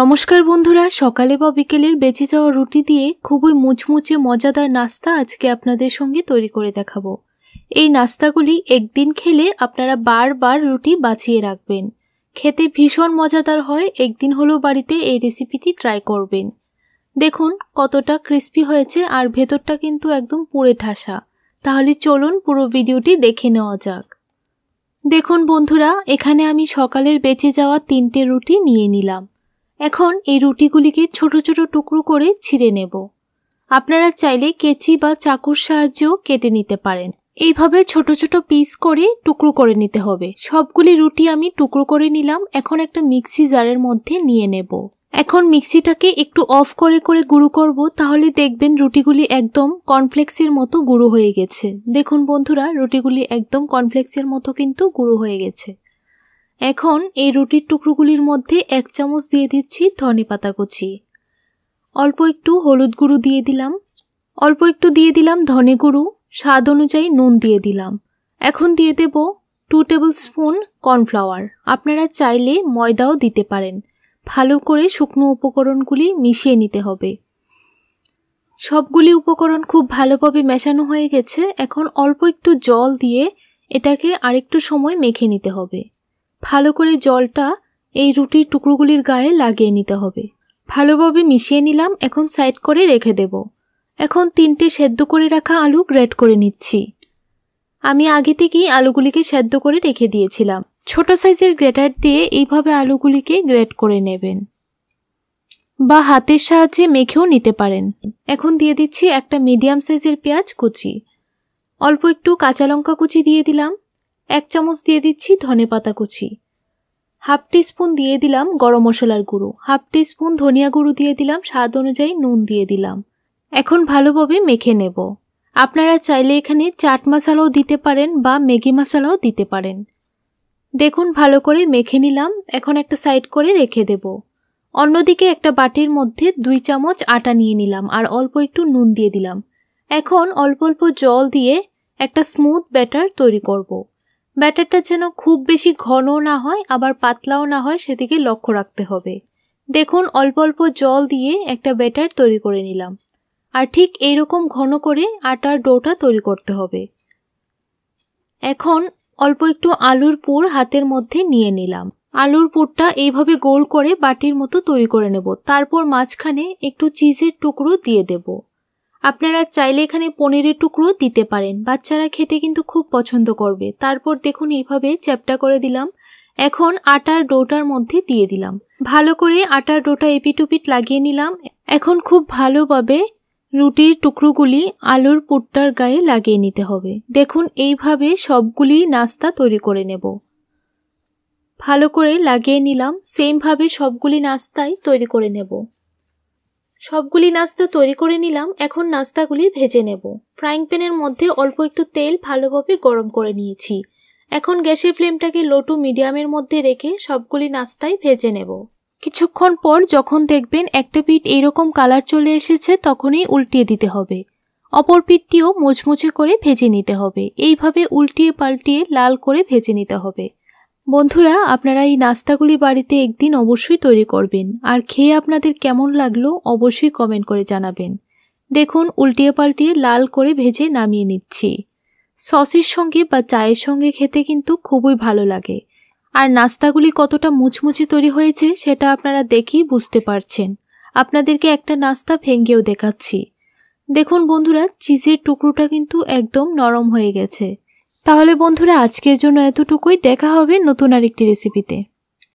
নমস্কার বন্ধুরা সকালে বা বিকেলের বেঁচে যাওয়া রুটি দিয়ে খুবই মুচমুচে মজাদার নাস্তা আজকে আপনাদের সঙ্গে তৈরি করে দেখাবো এই নাস্তাগুলি একদিন খেলে আপনারা বারবার রুটি বাঁচিয়ে রাখবেন খেতে ভীষণ মজাদার হয় একদিন হলো বাড়িতে এই রেসিপিটি ট্রাই করবেন দেখুন কতটা ক্রিস্পি হয়েছে আর ভেতরটা কিন্তু একদম পুড়ে ঠাসা তাহলে চলুন পুরো ভিডিওটি দেখে নেওয়া যাক দেখুন বন্ধুরা এখানে আমি সকালের বেঁচে যাওয়া তিনটে রুটি নিয়ে নিলাম এখন এই রুটিগুলিকে ছোট ছোট টুকরো করে ছিঁড়ে নেব আপনারা চাইলে কেচি বা চাকুর সাহায্যেও কেটে নিতে পারেন এইভাবে ছোট ছোট পিস করে টুকরো করে নিতে হবে সবগুলি রুটি আমি টুকরো করে নিলাম এখন একটা মিক্সি জারের মধ্যে নিয়ে নেব এখন মিক্সিটাকে একটু অফ করে করে গুঁড়ো করব তাহলে দেখবেন রুটিগুলি একদম কর্নফ্লেক্সের মতো গুঁড়ো হয়ে গেছে দেখুন বন্ধুরা রুটিগুলি একদম কর্নফ্লেক্সের মতো কিন্তু গুঁড়ো হয়ে গেছে এখন এই রুটির টুকরোগুলির মধ্যে এক চামচ দিয়ে দিচ্ছি ধনে পাতা কুচি অল্প একটু হলুদ গুঁড়ো দিয়ে দিলাম অল্প একটু দিয়ে দিলাম ধনে গুঁড়ো স্বাদ অনুযায়ী নুন দিয়ে দিলাম এখন দিয়ে দেব টু টেবিল স্পুন কর্নফ্লাওয়ার আপনারা চাইলে ময়দাও দিতে পারেন ভালো করে শুকনো উপকরণগুলি মিশিয়ে নিতে হবে সবগুলি উপকরণ খুব ভালোভাবে মেশানো হয়ে গেছে এখন অল্প একটু জল দিয়ে এটাকে আরেকটু সময় মেখে নিতে হবে ভালো করে জলটা এই রুটির টুকরোগুলির গায়ে লাগিয়ে নিতে হবে ভালোভাবে মিশিয়ে নিলাম এখন সাইড করে রেখে দেব এখন তিনটে সেদ্ধ করে রাখা আলু গ্রেড করে নিচ্ছি আমি আগে থেকেই আলুগুলিকে সেদ্ধ করে রেখে দিয়েছিলাম ছোট সাইজের গ্রেটার দিয়ে এইভাবে আলুগুলিকে গ্রেড করে নেবেন বা হাতের সাহায্যে মেখেও নিতে পারেন এখন দিয়ে দিচ্ছি একটা মিডিয়াম সাইজের পেঁয়াজ কুচি অল্প একটু কাঁচা লঙ্কা কুচি দিয়ে দিলাম এক চামচ দিয়ে দিচ্ছি ধনে পাতা কুচি হাফ স্পুন দিয়ে দিলাম গরম মশলার গুঁড়ো হাফ স্পুন ধনিয়া গুঁড়ো দিয়ে দিলাম স্বাদ অনুযায়ী নুন দিয়ে দিলাম এখন ভালোভাবে মেখে নেব আপনারা চাইলে এখানে চাট মশালাও দিতে পারেন বা ম্যাগি মশালাও দিতে পারেন দেখুন ভালো করে মেখে নিলাম এখন একটা সাইড করে রেখে দেব অন্যদিকে একটা বাটির মধ্যে দুই চামচ আটা নিয়ে নিলাম আর অল্প একটু নুন দিয়ে দিলাম এখন অল্প অল্প জল দিয়ে একটা স্মুথ ব্যাটার তৈরি করবো ব্যাটারটা যেন খুব বেশি ঘন না হয় আবার পাতলাও না হয় সেদিকে লক্ষ্য রাখতে হবে দেখুন অল্প অল্প জল দিয়ে একটা ব্যাটার তৈরি করে নিলাম আর ঠিক এইরকম ঘন করে আটার ডোটা তৈরি করতে হবে এখন অল্প একটু আলুর পুর হাতের মধ্যে নিয়ে নিলাম আলুর পুরটা এইভাবে গোল করে বাটির মতো তৈরি করে নেব তারপর মাঝখানে একটু চিজের টুকরো দিয়ে দেবো আপনারা চাইলে এখানে পনিরের টুকরো দিতে পারেন বাচ্চারা খেতে কিন্তু খুব পছন্দ করবে তারপর দেখুন এইভাবে চ্যাপটা করে দিলাম এখন আটার ডোটার মধ্যে দিয়ে দিলাম ভালো করে আটার ডোটা এপিটুপিট লাগিয়ে নিলাম এখন খুব ভালোভাবে রুটির টুকরোগুলি আলুর পুটটার গায়ে লাগিয়ে নিতে হবে দেখুন এইভাবে সবগুলি নাস্তা তৈরি করে নেব ভালো করে লাগিয়ে নিলাম সেমভাবে সবগুলি নাস্তাই তৈরি করে নেব সবগুলি নাস্তা তৈরি করে নিলাম এখন নাস্তাগুলি ভেজে নেব ফ্রাইং প্যানের মধ্যে অল্প একটু তেল ভালোভাবে গরম করে নিয়েছি এখন গ্যাসের ফ্লেমটাকে লো টু মিডিয়ামের মধ্যে রেখে সবগুলি নাস্তায় ভেজে নেব কিছুক্ষণ পর যখন দেখবেন একটা পিঠ এইরকম কালার চলে এসেছে তখনই উল্টিয়ে দিতে হবে অপর পিঠটিও মুচমুচে করে ভেজে নিতে হবে এইভাবে উল্টিয়ে পাল্টিয়ে লাল করে ভেজে নিতে হবে বন্ধুরা আপনারা এই নাস্তাগুলি বাড়িতে একদিন অবশ্যই তৈরি করবেন আর খেয়ে আপনাদের কেমন লাগলো অবশ্যই কমেন্ট করে জানাবেন দেখুন উল্টিয়ে পাল্টিয়ে লাল করে ভেজে নামিয়ে নিচ্ছি সসের সঙ্গে বা চায়ের সঙ্গে খেতে কিন্তু খুবই ভালো লাগে আর নাস্তাগুলি কতটা মুচমুচি তৈরি হয়েছে সেটা আপনারা দেখেই বুঝতে পারছেন আপনাদেরকে একটা নাস্তা ভেঙ্গেও দেখাচ্ছি দেখুন বন্ধুরা চিজের টুকরোটা কিন্তু একদম নরম হয়ে গেছে তাহলে বন্ধুরা আজকের জন্য এতটুকুই দেখা হবে নতুন আরেকটি রেসিপিতে